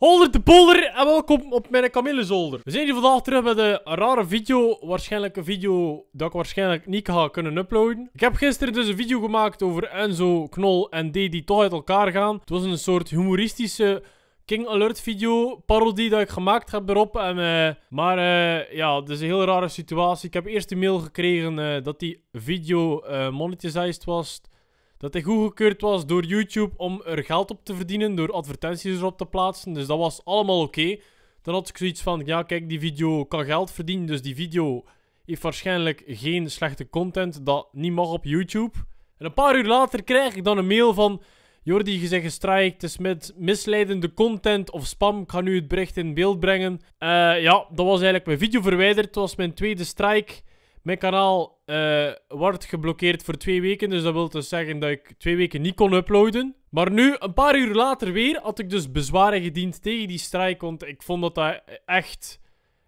Holder de polder en welkom op mijn kamillenzolder. We zijn hier vandaag terug met een rare video. Waarschijnlijk een video dat ik waarschijnlijk niet ga kunnen uploaden. Ik heb gisteren dus een video gemaakt over Enzo, Knol en D die toch uit elkaar gaan. Het was een soort humoristische King Alert video, parodie dat ik gemaakt heb erop. En, eh, maar eh, ja, het is een heel rare situatie. Ik heb eerst een mail gekregen eh, dat die video monetized was dat hij goedgekeurd was door YouTube om er geld op te verdienen, door advertenties erop te plaatsen. Dus dat was allemaal oké. Dan had ik zoiets van, ja kijk, die video kan geld verdienen, dus die video heeft waarschijnlijk geen slechte content dat niet mag op YouTube. En een paar uur later krijg ik dan een mail van, Jordi, je zegt strike. het is met misleidende content of spam, ik ga nu het bericht in beeld brengen. Eh, ja, dat was eigenlijk mijn video verwijderd, het was mijn tweede strike. Mijn kanaal eh, wordt geblokkeerd voor twee weken. Dus dat wil dus zeggen dat ik twee weken niet kon uploaden. Maar nu, een paar uur later weer, had ik dus bezwaren gediend tegen die strike. Want ik vond dat dat echt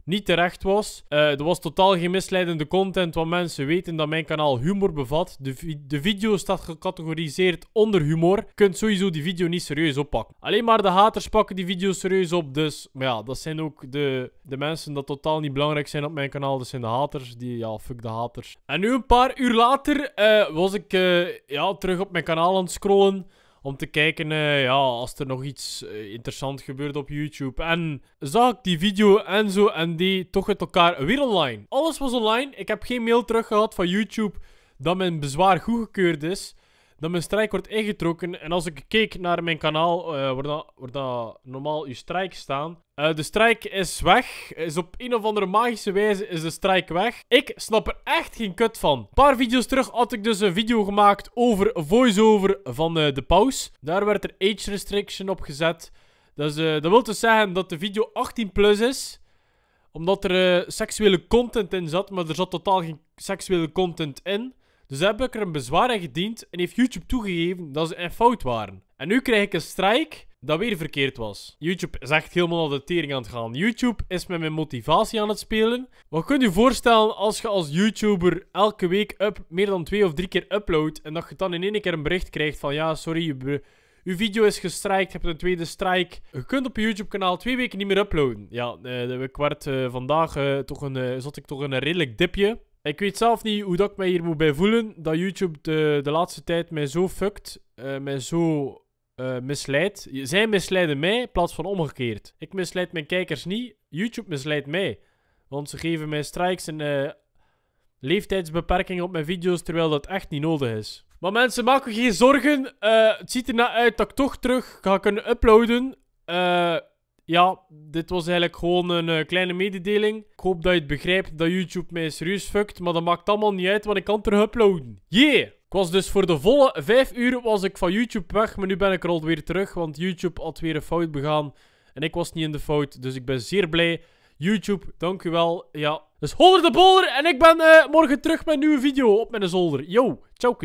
niet terecht was. Uh, er was totaal geen misleidende content, want mensen weten dat mijn kanaal humor bevat. De, de video staat gecategoriseerd onder humor. Je kunt sowieso die video niet serieus oppakken. Alleen maar de haters pakken die video serieus op, dus... Maar ja, dat zijn ook de, de mensen dat totaal niet belangrijk zijn op mijn kanaal. Dat zijn de haters, die... Ja, fuck de haters. En nu een paar uur later eh, was ik eh, ja, terug op mijn kanaal aan het scrollen om te kijken eh, ja, als er nog iets uh, interessant gebeurt op YouTube. En zag ik die video en zo en die toch met elkaar weer online. Alles was online. Ik heb geen mail terug gehad van YouTube dat mijn bezwaar goedgekeurd is. Dat mijn strijk wordt ingetrokken. En als ik keek naar mijn kanaal, uh, waar, dat, dat normaal uw strijk staan, eh, de strijk is weg. Is op een of andere magische wijze is de strijk weg. Ik snap er echt geen kut van. Een paar video's terug had ik dus een video gemaakt over voiceover van eh, de pauze. Daar werd er age restriction op gezet. is, dus, uh, eh, dat wil dus zeggen dat de video 18 plus is. Omdat er seksuele content in zat. Maar er zat totaal geen seksuele content in. Dus heb ik er een bezwaar aan gediend. En heeft YouTube toegegeven dat ze in fout waren. En nu krijg ik een strijk dat weer verkeerd was. YouTube is echt helemaal naar de tering aan het gaan. YouTube is met mijn motivatie aan het spelen. Wat kunt u voorstellen als je als YouTuber elke week up, meer dan twee of drie keer uploadt en dat je dan in één keer een bericht krijgt van ja, sorry, uw video is gestrikt, je hebt een tweede strike. Je kunt op je YouTube-kanaal twee weken niet meer uploaden. Ja, uh, ik werd eh, vandaag eh, toch een, zat ik toch een redelijk dipje. Ik weet zelf niet hoe dat ik mij hier moet bij voelen. Dat YouTube de, de laatste tijd mij zo fuckt. mij zo eh, misleid. Zij misleiden mij in plaats van omgekeerd. Ik misleid mijn kijkers niet. YouTube misleidt mij. Want ze geven mij strikes en uh, eh, leeftijdsbeperkingen op mijn video's, terwijl dat echt niet nodig is. Maar mensen, maak u geen zorgen. Eh, het ziet erna uit dat ik toch terug ga kunnen uploaden. ja, dit was eigenlijk gewoon een kleine mededeling. Ik hoop dat je het begrijpt dat YouTube mij serieus fuckt. Maar dat maakt allemaal niet uit, want ik kan terug uploaden. Yeah! Ik was dus voor de volle vijf uur was ik van YouTube weg, maar nu ben ik er alweer terug, want YouTube had weer een fout begaan. En ik was niet in de fout, dus ik ben zeer blij. YouTube, dank u wel. Ja, dus holder de bolder en ik ben eh, morgen terug met een nieuwe video op mijn zolder. Yo, ciao